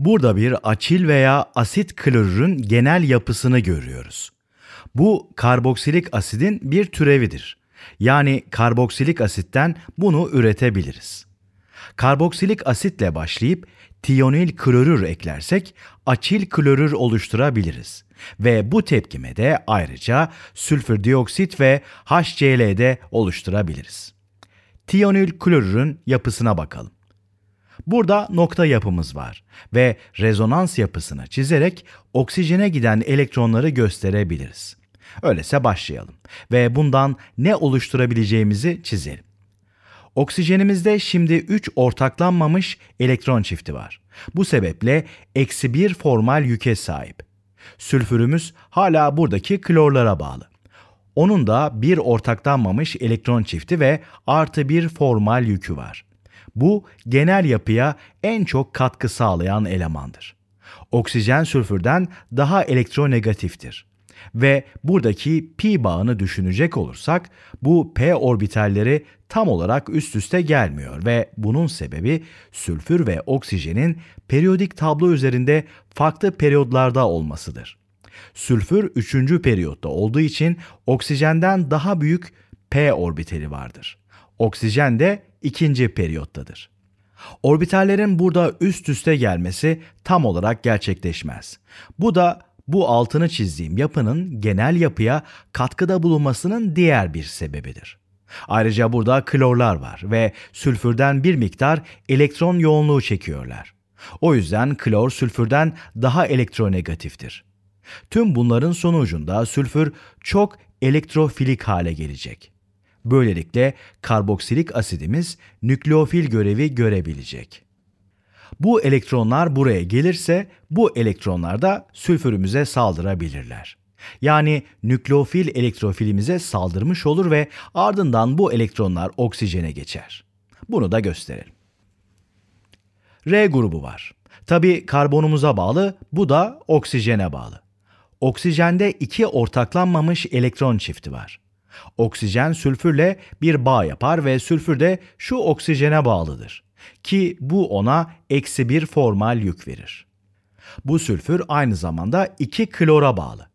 Burada bir açil veya asit klorürün genel yapısını görüyoruz. Bu karboksilik asidin bir türevidir. Yani karboksilik asitten bunu üretebiliriz. Karboksilik asitle başlayıp tiyonil klorür eklersek açil klorür oluşturabiliriz. Ve bu tepkime de ayrıca sülfür dioksit ve HCl de oluşturabiliriz. Tiyonil klorürün yapısına bakalım. Burada nokta yapımız var ve rezonans yapısını çizerek oksijene giden elektronları gösterebiliriz. Öyleyse başlayalım ve bundan ne oluşturabileceğimizi çizelim. Oksijenimizde şimdi 3 ortaklanmamış elektron çifti var. Bu sebeple eksi 1 formal yüke sahip. Sülfürümüz hala buradaki klorlara bağlı. Onun da bir ortaklanmamış elektron çifti ve artı bir formal yükü var. Bu genel yapıya en çok katkı sağlayan elemandır. Oksijen sülfürden daha elektronegatiftir. Ve buradaki pi bağını düşünecek olursak bu p orbitalleri tam olarak üst üste gelmiyor ve bunun sebebi sülfür ve oksijenin periyodik tablo üzerinde farklı periyodlarda olmasıdır. Sülfür 3. periyotta olduğu için oksijenden daha büyük p orbitali vardır. Oksijen de ikinci periyottadır. Orbitallerin burada üst üste gelmesi tam olarak gerçekleşmez. Bu da bu altını çizdiğim yapının genel yapıya katkıda bulunmasının diğer bir sebebidir. Ayrıca burada klorlar var ve sülfürden bir miktar elektron yoğunluğu çekiyorlar. O yüzden klor sülfürden daha elektronegatiftir. Tüm bunların sonucunda sülfür çok elektrofilik hale gelecek. Böylelikle karboksilik asidimiz nükleofil görevi görebilecek. Bu elektronlar buraya gelirse bu elektronlar da sülfürümüze saldırabilirler. Yani nükleofil elektrofilimize saldırmış olur ve ardından bu elektronlar oksijene geçer. Bunu da gösterelim. R grubu var. Tabi karbonumuza bağlı, bu da oksijene bağlı. Oksijende iki ortaklanmamış elektron çifti var. Oksijen sülfürle bir bağ yapar ve sülfür de şu oksijene bağlıdır ki bu ona eksi bir formal yük verir. Bu sülfür aynı zamanda iki klora bağlı.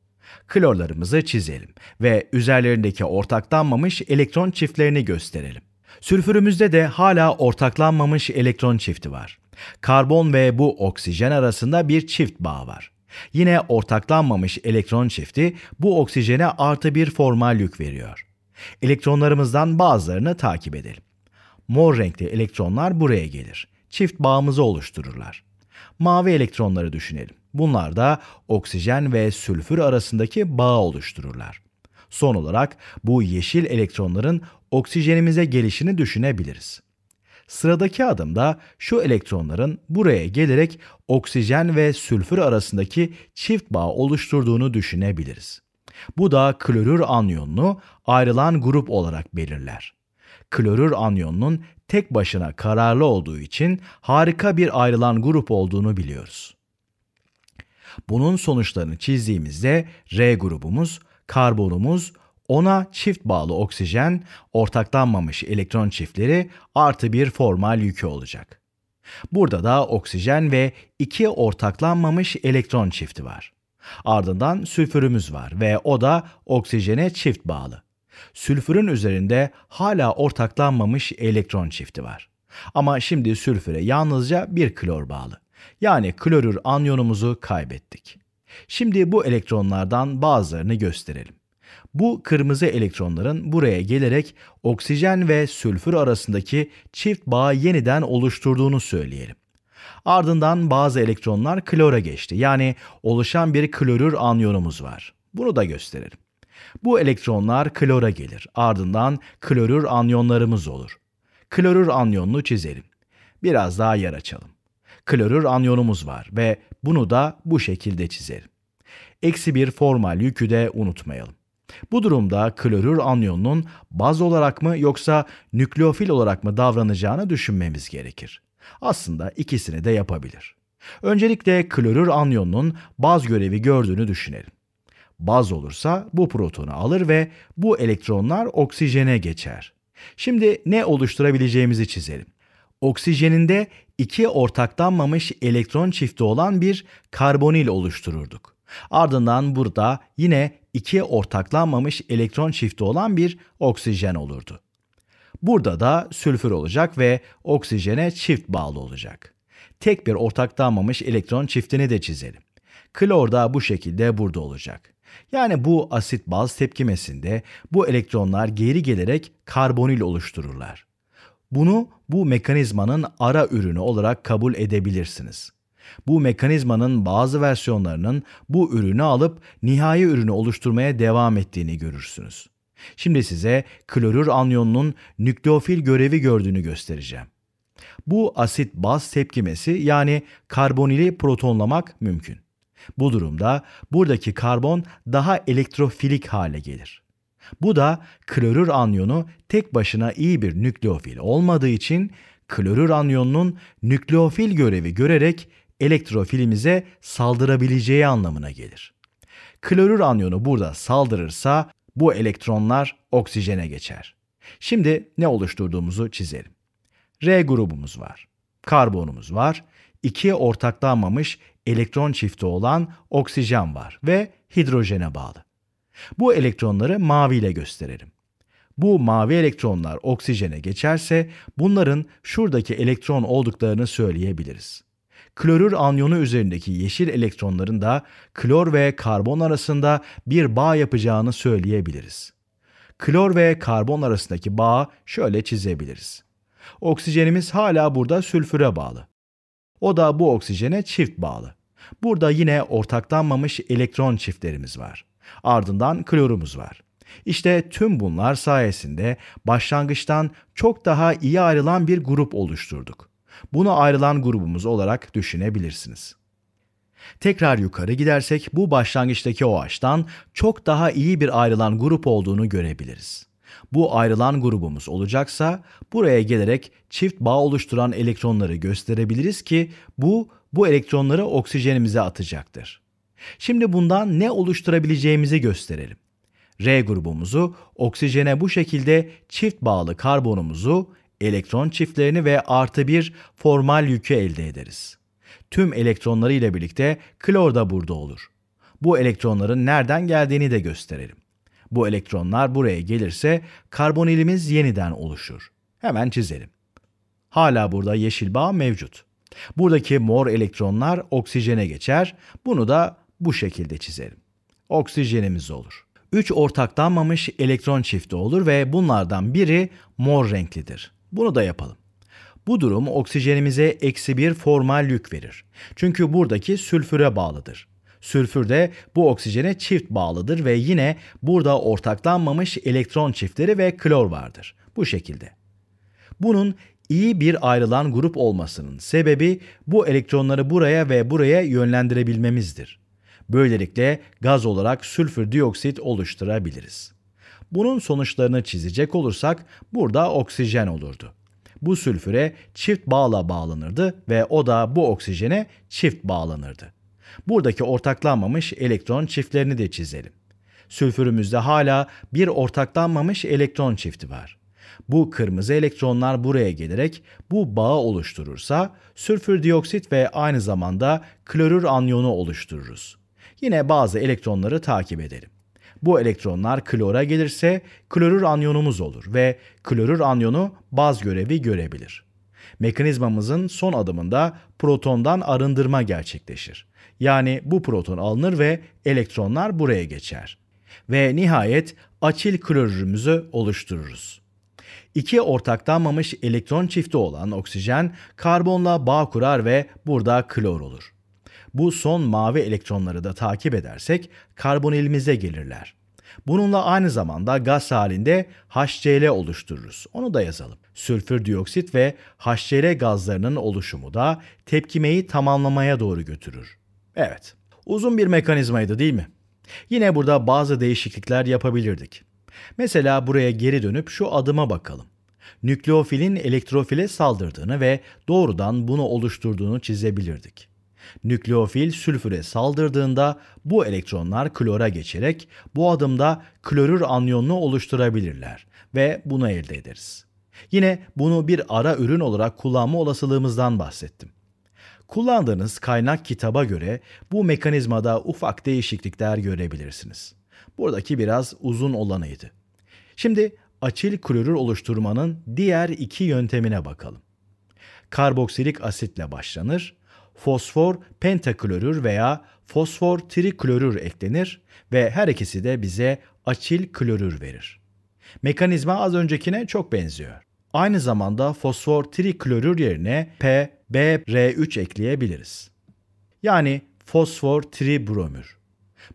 Klorlarımızı çizelim ve üzerlerindeki ortaklanmamış elektron çiftlerini gösterelim. Sülfürümüzde de hala ortaklanmamış elektron çifti var. Karbon ve bu oksijen arasında bir çift bağ var. Yine ortaklanmamış elektron çifti bu oksijene artı bir formal yük veriyor. Elektronlarımızdan bazılarını takip edelim. Mor renkli elektronlar buraya gelir. Çift bağımızı oluştururlar. Mavi elektronları düşünelim. Bunlar da oksijen ve sülfür arasındaki bağı oluştururlar. Son olarak bu yeşil elektronların oksijenimize gelişini düşünebiliriz. Sıradaki adımda şu elektronların buraya gelerek oksijen ve sülfür arasındaki çift bağ oluşturduğunu düşünebiliriz. Bu da klorür anyonunu ayrılan grup olarak belirler. Klorür anyonunun tek başına kararlı olduğu için harika bir ayrılan grup olduğunu biliyoruz. Bunun sonuçlarını çizdiğimizde R grubumuz, karbonumuz, ona çift bağlı oksijen, ortaklanmamış elektron çiftleri artı bir formal yükü olacak. Burada da oksijen ve iki ortaklanmamış elektron çifti var. Ardından sülfürümüz var ve o da oksijene çift bağlı. Sülfürün üzerinde hala ortaklanmamış elektron çifti var. Ama şimdi sülfüre yalnızca bir klor bağlı. Yani klorür anyonumuzu kaybettik. Şimdi bu elektronlardan bazılarını gösterelim. Bu kırmızı elektronların buraya gelerek oksijen ve sülfür arasındaki çift bağı yeniden oluşturduğunu söyleyelim. Ardından bazı elektronlar klora geçti. Yani oluşan bir klorür anyonumuz var. Bunu da gösterelim. Bu elektronlar klora gelir. Ardından klorür anyonlarımız olur. Klorür anyonunu çizelim. Biraz daha yer açalım. Klorür anyonumuz var ve bunu da bu şekilde çizelim. Eksi bir formal yükü de unutmayalım. Bu durumda klorür anyonunun baz olarak mı yoksa nükleofil olarak mı davranacağını düşünmemiz gerekir. Aslında ikisini de yapabilir. Öncelikle klorür anyonunun baz görevi gördüğünü düşünelim. Baz olursa bu protonu alır ve bu elektronlar oksijene geçer. Şimdi ne oluşturabileceğimizi çizelim. Oksijeninde iki ortaklanmamış elektron çifti olan bir karbonil oluştururduk. Ardından burada yine iki ortaklanmamış elektron çifti olan bir oksijen olurdu. Burada da sülfür olacak ve oksijene çift bağlı olacak. Tek bir ortaklanmamış elektron çiftini de çizelim. Klor da bu şekilde burada olacak. Yani bu asit baz tepkimesinde bu elektronlar geri gelerek karbonil oluştururlar. Bunu bu mekanizmanın ara ürünü olarak kabul edebilirsiniz. Bu mekanizmanın bazı versiyonlarının bu ürünü alıp nihai ürünü oluşturmaya devam ettiğini görürsünüz. Şimdi size klorür anyonunun nükleofil görevi gördüğünü göstereceğim. Bu asit baz tepkimesi yani karbonili protonlamak mümkün. Bu durumda buradaki karbon daha elektrofilik hale gelir. Bu da klorür anyonu tek başına iyi bir nükleofil olmadığı için klorür anyonunun nükleofil görevi görerek elektrofilimize saldırabileceği anlamına gelir. Klorür anyonu burada saldırırsa bu elektronlar oksijene geçer. Şimdi ne oluşturduğumuzu çizelim. R grubumuz var. Karbonumuz var. İki ortaklanmamış elektron çifti olan oksijen var ve hidrojene bağlı. Bu elektronları maviyle gösterelim. Bu mavi elektronlar oksijene geçerse bunların şuradaki elektron olduklarını söyleyebiliriz klorür anyonu üzerindeki yeşil elektronların da klor ve karbon arasında bir bağ yapacağını söyleyebiliriz. Klor ve karbon arasındaki bağı şöyle çizebiliriz. Oksijenimiz hala burada sülfüre bağlı. O da bu oksijene çift bağlı. Burada yine ortaklanmamış elektron çiftlerimiz var. Ardından klorumuz var. İşte tüm bunlar sayesinde başlangıçtan çok daha iyi ayrılan bir grup oluşturduk. Bunu ayrılan grubumuz olarak düşünebilirsiniz. Tekrar yukarı gidersek bu başlangıçtaki o OH'tan çok daha iyi bir ayrılan grup olduğunu görebiliriz. Bu ayrılan grubumuz olacaksa buraya gelerek çift bağ oluşturan elektronları gösterebiliriz ki bu bu elektronları oksijenimize atacaktır. Şimdi bundan ne oluşturabileceğimizi gösterelim. R grubumuzu oksijene bu şekilde çift bağlı karbonumuzu elektron çiftlerini ve artı bir formal yükü elde ederiz. Tüm elektronları ile birlikte klor da burada olur. Bu elektronların nereden geldiğini de gösterelim. Bu elektronlar buraya gelirse karbonilimiz yeniden oluşur. Hemen çizelim. Hala burada yeşil bağ mevcut. Buradaki mor elektronlar oksijene geçer. Bunu da bu şekilde çizelim. Oksijenimiz olur. 3 ortaklanmamış elektron çifti olur ve bunlardan biri mor renklidir. Bunu da yapalım. Bu durum oksijenimize eksi bir formal yük verir. Çünkü buradaki sülfüre bağlıdır. Sülfür de bu oksijene çift bağlıdır ve yine burada ortaklanmamış elektron çiftleri ve klor vardır. Bu şekilde. Bunun iyi bir ayrılan grup olmasının sebebi bu elektronları buraya ve buraya yönlendirebilmemizdir. Böylelikle gaz olarak sülfür dioksit oluşturabiliriz. Bunun sonuçlarını çizecek olursak burada oksijen olurdu. Bu sülfüre çift bağla bağlanırdı ve o da bu oksijene çift bağlanırdı. Buradaki ortaklanmamış elektron çiftlerini de çizelim. Sülfürümüzde hala bir ortaklanmamış elektron çifti var. Bu kırmızı elektronlar buraya gelerek bu bağı oluşturursa sülfür dioksit ve aynı zamanda klorür anyonu oluştururuz. Yine bazı elektronları takip edelim. Bu elektronlar klora gelirse klorür anyonumuz olur ve klorür anyonu baz görevi görebilir. Mekanizmamızın son adımında protondan arındırma gerçekleşir. Yani bu proton alınır ve elektronlar buraya geçer. Ve nihayet açil klorürümüzü oluştururuz. İki ortaklanmamış elektron çifti olan oksijen karbonla bağ kurar ve burada klor olur. Bu son mavi elektronları da takip edersek karbonilimize gelirler. Bununla aynı zamanda gaz halinde HCl oluştururuz. Onu da yazalım. Sülfür dioksit ve HCl gazlarının oluşumu da tepkimeyi tamamlamaya doğru götürür. Evet, uzun bir mekanizmaydı değil mi? Yine burada bazı değişiklikler yapabilirdik. Mesela buraya geri dönüp şu adıma bakalım. Nükleofilin elektrofile saldırdığını ve doğrudan bunu oluşturduğunu çizebilirdik. Nükleofil sülfüre saldırdığında bu elektronlar klora geçerek bu adımda klorür anyonunu oluşturabilirler ve bunu elde ederiz. Yine bunu bir ara ürün olarak kullanma olasılığımızdan bahsettim. Kullandığınız kaynak kitaba göre bu mekanizmada ufak değişiklikler görebilirsiniz. Buradaki biraz uzun olanıydı. Şimdi açil klorür oluşturmanın diğer iki yöntemine bakalım. Karboksilik asitle başlanır fosfor pentaklorür veya fosfor triklorür eklenir ve her ikisi de bize açil klorür verir. Mekanizma az öncekine çok benziyor. Aynı zamanda fosfor triklorür yerine pbr 3 ekleyebiliriz. Yani fosfor tribromür.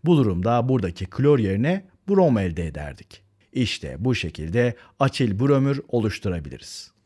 Bu durumda buradaki klor yerine brom elde ederdik. İşte bu şekilde açil bromür oluşturabiliriz.